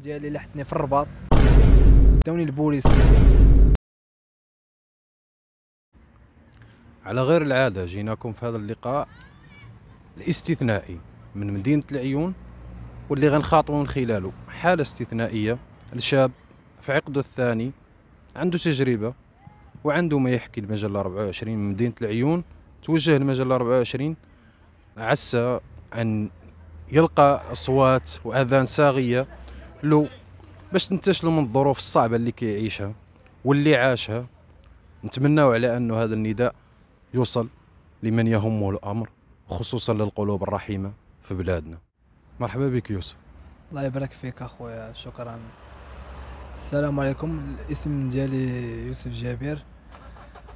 ديالي لحتني في الرباط داوني البوليس على غير العاده جيناكم في هذا اللقاء الاستثنائي من مدينه العيون واللي غنخاطبوا من خلاله حاله استثنائيه لشاب في عقده الثاني عنده تجربه وعنده ما يحكي المجله 24 من مدينه العيون توجه المجله 24 عسى ان يلقى اصوات واذان ساغيه له باش تنتاج من الظروف الصعبه اللي كيعيشها واللي عاشها نتمناو على انه هذا النداء يوصل لمن يهمه الامر خصوصا للقلوب الرحيمه في بلادنا مرحبا بك يوسف الله يبارك فيك اخويا شكرا السلام عليكم الاسم ديالي يوسف جابر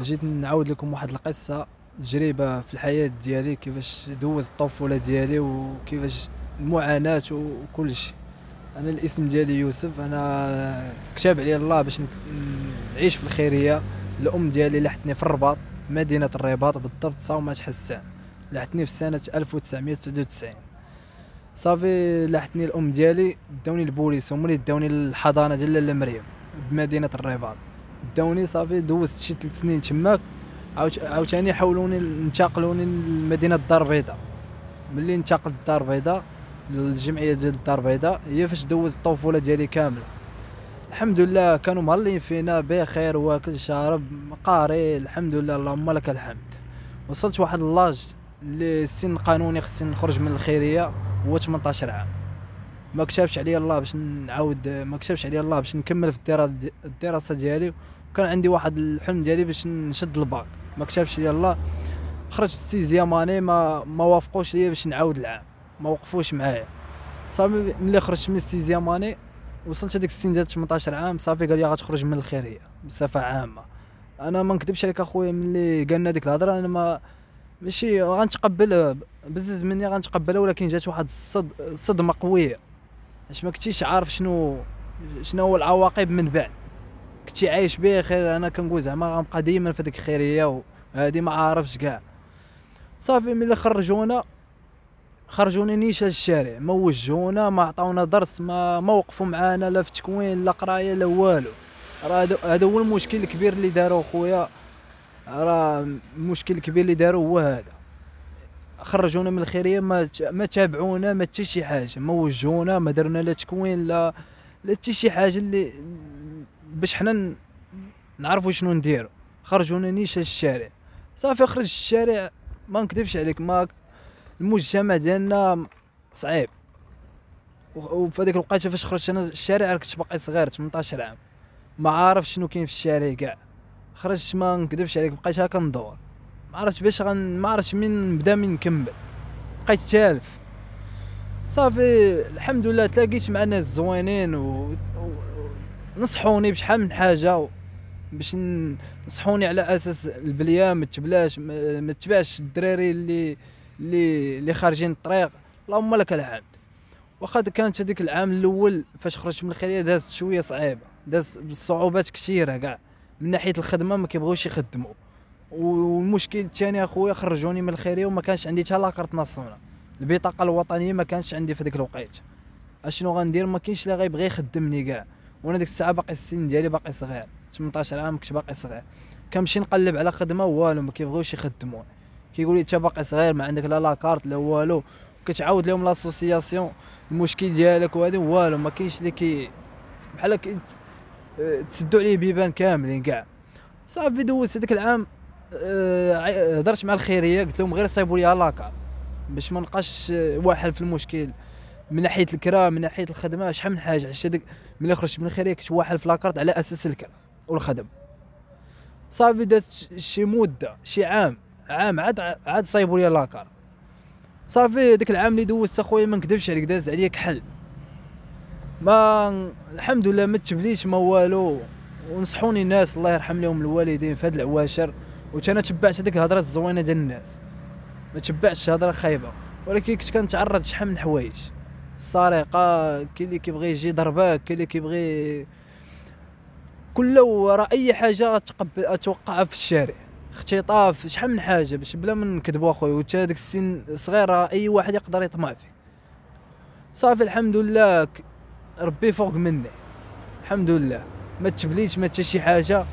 جيت نعاود لكم واحد القصه تجربه في الحياه ديالي كيفاش دوز الطفوله ديالي وكيفاش المعاناه وكل شيء انا الاسم ديالي يوسف انا كتاب علي الله باش نعيش في الخيريه الام ديالي لحتني في الرباط مدينه الرباط بالضبط صومعه حسان لحتني في سنه 1999 صافي لحتني الام ديالي داوني البوليس وملي داوني للحضانه ديال لاله مريم بمدينه الرباط داوني صافي دوزت شي 3 سنين تماك عاوتاني حاولوني انتقلوني لمدينه الدار البيضاء ملي انتقلت الدار البيضاء الجمعيه ديال الدار البيضاء هي فاش دوز الطفوله ديالي كامله الحمد لله كانوا مهلين فينا بخير واكل شارب قاري الحمد لله اللهم لك الحمد وصلت واحد اللاج اللي السن القانوني خصني نخرج من الخيريه هو 18 عام ما كتبش عليا الله باش نعاود ما كتبش عليا الله باش نكمل في الدراسه ديالي وكان عندي واحد الحلم ديالي باش نشد الباك ما كتبش عليا الله خرجت السيزيام اني ما ما وافقوش ليا باش نعاود العام ما وقفوش معايا صافي ملي خرجت من السيزيام اني وصلت هذيك السن ديال 18 عام صافي قال لي غتخرج من الخيريه بصفه عامه انا ما نكذبش عليك اخويا ملي قالنا ديك الهضره انا ما ماشي غنتقبلها بزز مني غنتقبلها ولكن جات واحد الصد صدمه قويه اش ما كنتيش عارف شنو شنو هو العواقب من بعد كنتي عايش بخير خير انا كنقول زعما غنبقى ديما في ديك الخيريه وهذه ما عارفش كاع صافي ملي خرجونا خرجونا نيشان الشارع ما وجهونا ما عطاونا درس ما ما وقفوا معانا لا في تكوين لا قرايه لا والو راه هذا هو المشكل الكبير اللي داروا خويا راه المشكل الكبير اللي داروا هو هذا خرجونا من الخيريه ما ما تابعونا ما حتى شي حاجه ما وجهونا ما درنا لا تكوين لا لا حتى شي حاجه اللي باش حنا نعرفوا شنو نديروا خرجونا نيشان الشارع صافي خرج الشارع ما نكذبش عليك ما المجتمع ديالنا صعيب وفي هذيك الوقيته فاش خرجت انا الشارع كنت باقي صغير 18 عام ما عارف شنو كاين في الشارع كاع خرجت ما نكذبش عليك بقيت هكا ندور ما عرفتش باش غن ما عرفتش من نبدا من نكمل بقيت تالف صافي الحمد لله تلاقيت مع ناس زوينين و... و... نصحوني بشحال من حاجه و... باش نصحوني على اساس البليام ما تبلاش ما تبعش الدراري اللي اللي اللي خارجين الطريق اللهم لك الحمد واخا كانت هذيك العام الاول فاش خرجت من الخليه دازت شويه صعيبه دازت بصعوبات كثيره كاع من ناحيه الخدمه ما كيبغوش يخدموا والمشكل الثاني اخويا خرجوني من الخيريه وما كانش عندي حتى لاكارت ناسيونال البطاقه الوطنيه ما كانش عندي في ذاك الوقت اشنو غندير ما كاينش اللي غيبغي يخدمني كاع وانا ديك الساعه باقي السن ديالي باقي صغير 18 عام كنت باقي صغير كنمشي نقلب على خدمه والو ما كيبغيوش يخدموني كيقول لي انت باقي صغير ما عندك لا لاكارت لا والو كتعاود لهم لاسوسياسيون المشكل ديالك وهذا والو ما كاينش اللي كي بحال آه، تسدوا عليه بيبان كاملين كاع صافي دوزت هذاك العام آه، آه، هضرت مع الخيريه قلت لهم غير صايبوا لي لاكارت باش ما نلقاش واحد في المشكل من ناحيه الكرا من ناحيه الخدمه شحال من حاجه حيت هذاك ملي خرجت من الخيريه كنت واحد في لاكارت على اساس الكرا والخدم صافي دات شي مده شي عام عام عاد عاد صايبوا لي لاكار صافي ديك العام اللي دوزت اخويا ما نكذبش عليك داز عليا كحل ما الحمد لله ما تبليش ما والو ونصحوني الناس الله يرحم لهم الوالدين في هاد العواشر انا تبعت هذيك الهضره الزوينه ديال الناس ما تبعتش هضره خايبه ولكن كنت كنتعرض شحال من الحوايج السرقه كاين اللي كيبغي يجي ضربك كاين اللي كيبغي كل ورا اي حاجه تقبل اتوقعها في الشارع اختطاف شحال من حاجه باش بلا ما نكذبوا اخويا وانت داك السن صغيره اي واحد يقدر يطمع فيه صافي الحمد لله ربي فوق مني الحمد لله ما تبليش ما حتى شي حاجه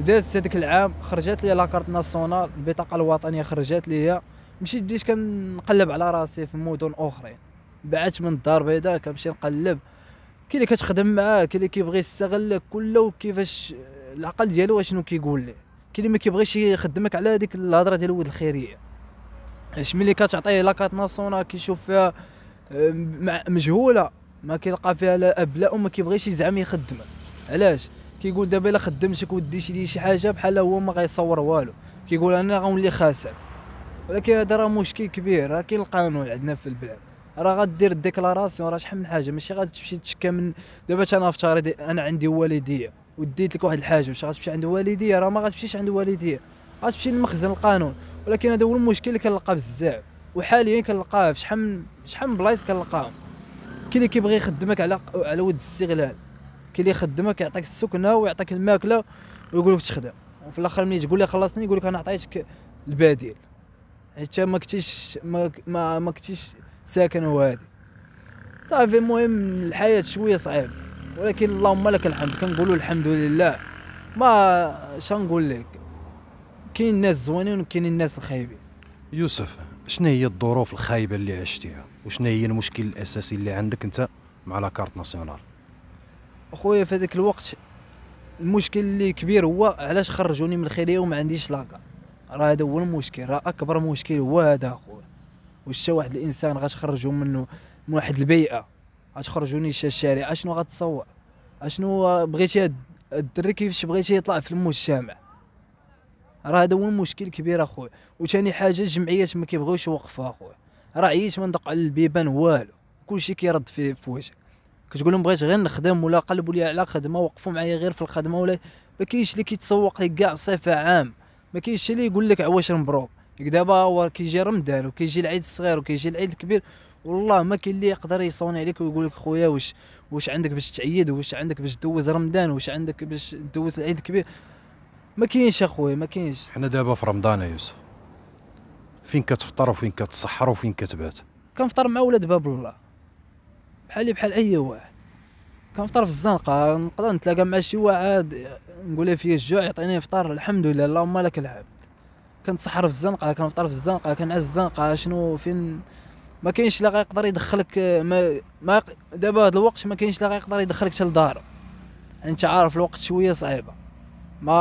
دازت هذاك العام خرجت لي لاكارت ناسيونال البطاقه الوطنيه خرجت لي مشيت بديت كنقلب على راسي في مدن اخرين بعت من الدار البيضاء كنمشي نقلب كي اللي كتخدم معاه كي اللي كيبغي يستغلك كله وكيفاش العقل ديالو اشنو كيقول ليه كاين اللي ما كيبغيش يخدمك على هذيك الهضره ديال ولد الخيريه اش ملي كتعطيه لاكات ناسيونال كيشوف فيها مجهوله ما كيلقى فيها لا اب لا وما كيبغيش يزعم يخدمك علاش كيقول دابا الا خدمتك وديتي لي شي حاجه بحال هو ما غيصور والو كيقول انا غنولي خاسر ولكن هذا راه مشكل كبير راه كاين القانون عندنا في البلاد راه غدير الديكلاراسيون راه شحال من حاجه ماشي غتمشي تشكى من دابا انا في انا عندي والديه وديت لك واحد الحاجه واش غتمشي عند والدي راه ما غتمشيش عند والدي غتمشي لمخزن القانون ولكن هذا هو المشكل اللي كنلقاه بزاف وحاليا كنلقاه في شحال من شحال من بلايص كنلقاهم كاين اللي كيبغي يخدمك على على ود الاستغلال كاين اللي يخدمك يعطيك السكنه ويعطيك الماكله ويقول لك تخدم وفي الاخر ملي تقول لي خلصني يقول لك انا عطيتك البديل حيت ما كنتيش ما, ما كنتيش ساكن وهادي صافي المهم الحياه شويه صعيبه ولكن اللهم لك الحمد كنقولوا الحمد لله ما شنقول لك كاين الناس زوينين وكاين الناس الخايبين يوسف شنو هي الظروف الخايبه اللي عشتيها وشنو هي المشكل الاساسي اللي عندك انت مع لا كارت ناسيونال اخويا في هذاك الوقت المشكل اللي كبير هو علاش خرجوني من الخيريه وما عنديش لاكا راه هذا هو المشكل راه اكبر مشكل هو هذا اخويا واش واحد الانسان غتخرجو منه من واحد البيئه غتخرجوا نيشان الشارع اشنو غتصور اشنو بغيتي الدري كيفاش بغيتي يطلع في المجتمع راه هذا هو المشكل كبير اخويا وثاني حاجه الجمعيات ما كيبغيوش يوقفوا اخويا راه عييت من دق على البيبان والو كلشي كيرد في في وجهك كتقول لهم بغيت غير نخدم ولا قلبوا لي على خدمه وقفوا معايا غير في الخدمه ولا ما كاينش اللي كيتسوق لك كاع بصفه عام ما كاينش اللي يقول لك عواش مبروك دابا هو كيجي رمضان وكيجي العيد الصغير وكيجي العيد الكبير والله ما كاين اللي يقدر يصوني عليك ويقول لك خويا واش واش عندك باش تعيد واش عندك باش دوز رمضان واش عندك باش دوز العيد الكبير ما كاينش اخويا ما كاينش حنا دابا في رمضان يا يوسف فين كتفطر وفين كتسحر وفين كتبات كنفطر مع ولاد باب الله بحالي بحال اي واحد كنفطر في الزنقه نقدر نتلاقى مع شي واحد نقول له فيه الجوع يعطيني فطار الحمد لله اللهم لك الحمد كنتسحر في الزنقه كنفطر في الزنقه كنعس في الزنقه شنو فين ما كاينش اللي غيقدر يدخلك ما, ما دابا هذا الوقت ما كاينش اللي غيقدر يدخلك حتى لدارو انت عارف الوقت شويه صعيبه ما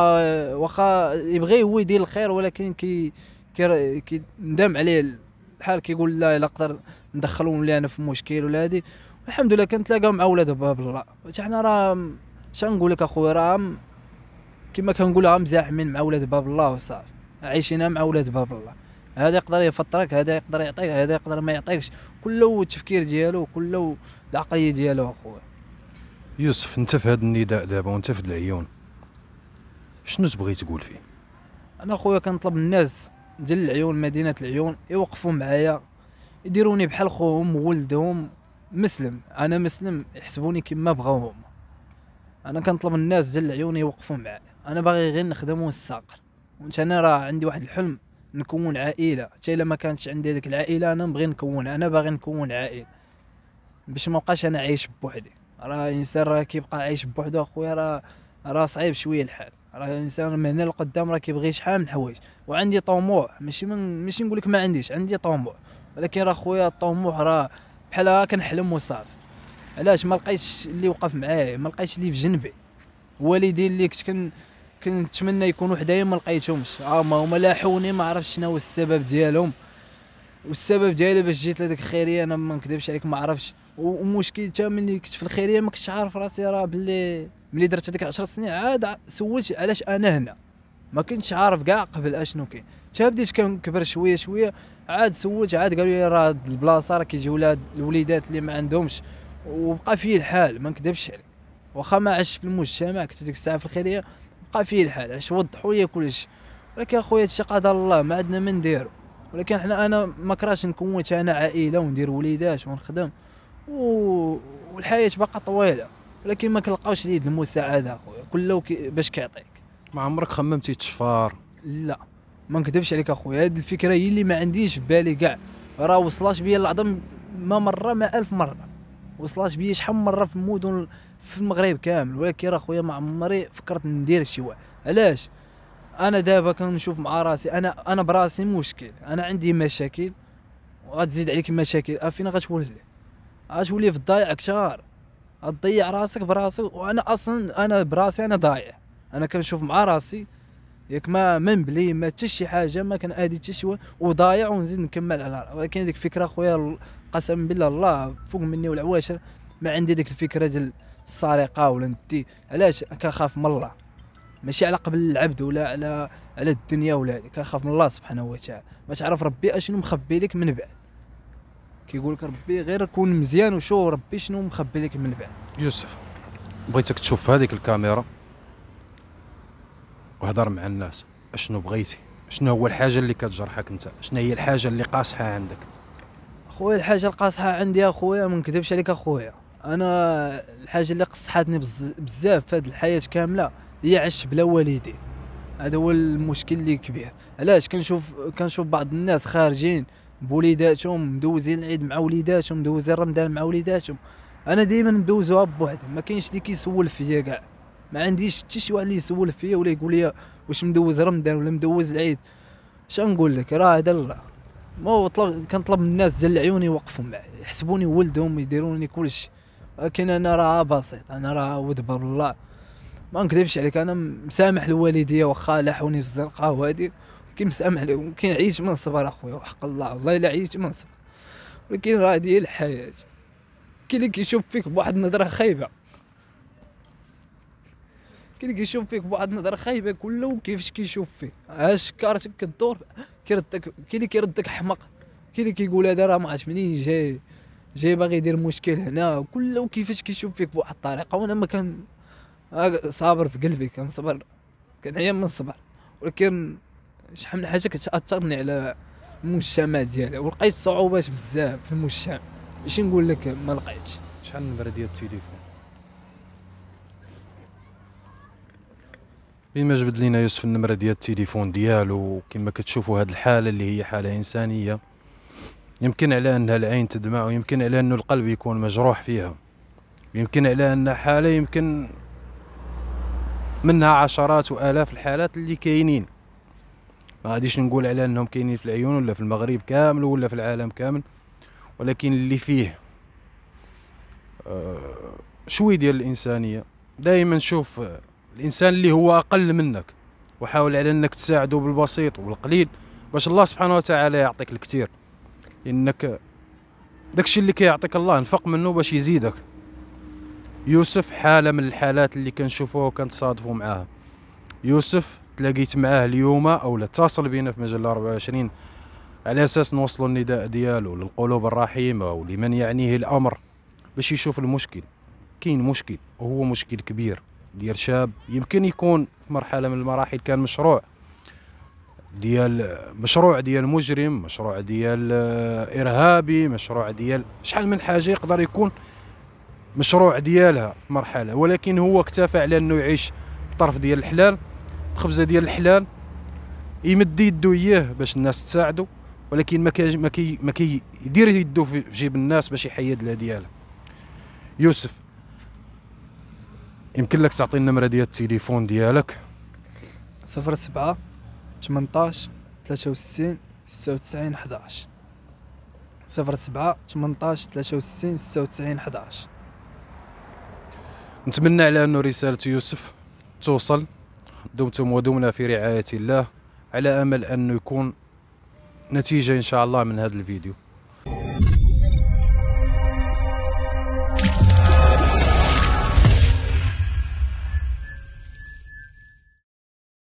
واخا يبغي هو يدير الخير ولكن كي كي, كي ندم عليه الحال كيقول لا الا قدر ندخلهم لي انا في مشكل ولا هادي الحمد لله كنتلاقاو مع ولاد باب الرا حنا راه شنقول لك اخويا راه كما كنقولها مزاحمين مع ولاد باب الله وصافي عايشين مع ولاد باب الله هذا يقدر يفطرك هذا يقدر يعطيك هذا يقدر ما يعطيكش كله التفكير ديالو كله العقليه ديالو اخويا يوسف انت في هذا النداء دابا وانت في العيون شنو تبغي تقول فيه انا اخويا كنطلب الناس ديال العيون مدينه العيون يوقفوا معايا يديروني بحال خوهم وولدهم مسلم انا مسلم يحسبوني كما بغاو هما انا كنطلب الناس ديال العيون يوقفوا معايا انا باغي غير نخدم ونستقر وانت انا راه عندي واحد الحلم نكون عائله حتى الا ما كانتش عندي ديك العائله انا نبغي نكون انا باغي نكون عائله باش ما بقاش انا عايش بوحدي راه الانسان راه كيبقى عايش بوحدو اخويا راه راه صعيب شويه الحال راه الانسان من هنا لقدام راه كيبغي شحال من الحوايج وعندي طموح ماشي من ماشي نقول لك ما عنديش عندي طموح ولكن راه خويا الطموح راه بحال كنحلم وصافي علاش ما لقيتش اللي وقف معايا ما لقيتش اللي في جنبي والدي اللي كنت كنتمنى يكونوا حدايا ما لقيتهمش ها آه، هما لاحوني ما عرفتش شنو هو السبب ديالهم والسبب ديالي باش جيت لهاديك الخيريه انا ما نكذبش عليك ما عرفتش ومشكل حتى ملي كنت في الخيريه ما كنتش عارف راسي راه باللي ملي درت هذيك 10 سنين عاد سولت علاش انا هنا ما كنتش عارف كاع قبل اشنو كاين حتى بديت كنكبر شويه شويه عاد سولت عاد قالوا لي راه هاد البلاصه راه كيجيو لها الوليدات اللي ما عندهمش وبقى فيه الحال ما نكذبش عليك واخا ما عشت في المجتمع كنت ديك الساعه في الخيريه بقى فيه الحال اش وضحوا لي كلشي ولكن اخويا هادشي قدر الله ما عندنا ما نديرو ولكن حنا انا ما كراش نكون انا عائله وندير وليدات ونخدم و... والحياه باقا طويله ولكن ما كنلقاوش ليد المساعده اخويا كله كي... باش كيعطيك ما عمرك خممتي تشفار لا ما نكذبش عليك اخويا هذه الفكره هي اللي ما عنديش في بالي كاع راه وصلات بيا العظم ما مره ما الف مره وصلات بيا شحال من مره في المدن في المغرب كامل ولكن راه خويا ما عمري فكرت ندير شي واحد علاش انا دابا كنشوف مع راسي انا انا براسي مشكل انا عندي مشاكل وغتزيد عليك المشاكل فين غتولي غتولي في الضايع كثار غتضيع راسك براسك وانا اصلا انا براسي انا ضايع انا كنشوف مع راسي ياك ما من بلي ما حتى شي حاجه ما كان ادي حتى شي وضايع ونزيد نكمل على ولكن ديك الفكره خويا قسم بالله الله فوق مني والعواشر ما عندي ديك الفكره ديال السرقه ولا ندي علاش كنخاف من الله ماشي على قبل العبد ولا على على الدنيا ولا كنخاف من الله سبحانه وتعالى ما تعرف ربي اشنو مخبي لك من بعد كيقول لك ربي غير كون مزيان وشوف ربي شنو مخبي لك من بعد يوسف بغيتك تشوف هذيك الكاميرا وهضر مع الناس اشنو بغيتي شنو هو الحاجه اللي كتجرحك انت شنو هي الحاجه اللي قاصحه عندك خويا الحاجه القاصحه عندي اخويا ما نكذبش عليك اخويا انا الحاجه اللي قصحتني بزاف في هذه الحياه كامله هي عشت بلا والدين هذا هو المشكل اللي كبير علاش كنشوف كنشوف بعض الناس خارجين بوليداتهم مدوزين العيد مع وليداتهم مدوزين رمضان مع وليداتهم انا ديما ندوزوها بوحدي ما كاينش اللي كيسول فيا كاع ما عنديش حتى شي واحد اللي يسول فيا ولا يقول لي واش مدوز رمضان ولا مدوز العيد شنقول لك راه هذا الله ما طلب كنطلب من الناس زل عيوني يوقفوا معي يحسبوني ولدهم يديروني كلشي لكن انا راه بسيط انا راه ودبر الله ما نكذبش عليك انا مسامح الوالديه واخا لاحوني في الزنقه وهادي كي مسامح لهم كنعيش من صبر اخويا وحق الله والله الا عيش من صبر ولكن راه هذه الحياه كي اللي كيشوف فيك بواحد النظره خايبه كي كيشوف فيك بواحد النظره خايبه كله كيفاش كيشوف فيك اش كارتك كدور كيردك كي اللي كيردك حمق كي اللي كيقول هذا راه ما عرفت منين جاي جاي باغي يدير مشكل هنا كله كيفاش كيشوف فيك بواحد الطريقه وانا ما كان صابر في قلبي كنصبر كنعيا من الصبر ولكن شحال من حاجه كتاثرني على المجتمع ديالي ولقيت صعوبات بزاف في المجتمع ماشي نقول لك ما لقيتش شحال من نبره ديال التليفون بما جبد لينا يوسف النمره ديال التليفون ديالو كما كتشوفوا هذه الحاله اللي هي حاله انسانيه يمكن على انها العين تدمع ويمكن على انه القلب يكون مجروح فيها يمكن على انها حاله يمكن منها عشرات والاف الحالات اللي كاينين ما غاديش نقول على انهم كاينين في العيون ولا في المغرب كامل ولا في العالم كامل ولكن اللي فيه آه، شوي ديال الانسانيه دائما نشوف آه، الانسان اللي هو اقل منك وحاول على انك تساعده بالبسيط والقليل باش الله سبحانه وتعالى يعطيك الكثير لانك داكشي اللي كيعطيك الله انفق منه باش يزيدك يوسف حاله من الحالات اللي كنشوفوها وكنتصادفوا معاها يوسف تلاقيت معاه اليوم او اتصل بينا في مجله 24 على اساس نوصلوا النداء ديالو للقلوب الرحيمه ولمن يعنيه الامر باش يشوف المشكل كاين مشكل وهو مشكل كبير ديال شاب يمكن يكون في مرحله من المراحل كان مشروع ديال مشروع ديال مجرم مشروع ديال آه، ارهابي مشروع ديال شحال من حاجه يقدر يكون مشروع ديالها في مرحله ولكن هو اكتفى على انه يعيش بطرف ديال الحلال بخبزه ديال الحلال يمد يدو اياه باش الناس تساعدو ولكن ما كي ما كي يدير يدو في جيب الناس باش يحيد لها ديالها يوسف يمكن لك تعطي النمره ديال التليفون ديالك 07 18 63 96 11 07 18 63 96 11 نتمنى على انه رساله يوسف توصل دمتم ودمنا في رعايه الله على امل انه يكون نتيجه ان شاء الله من هذا الفيديو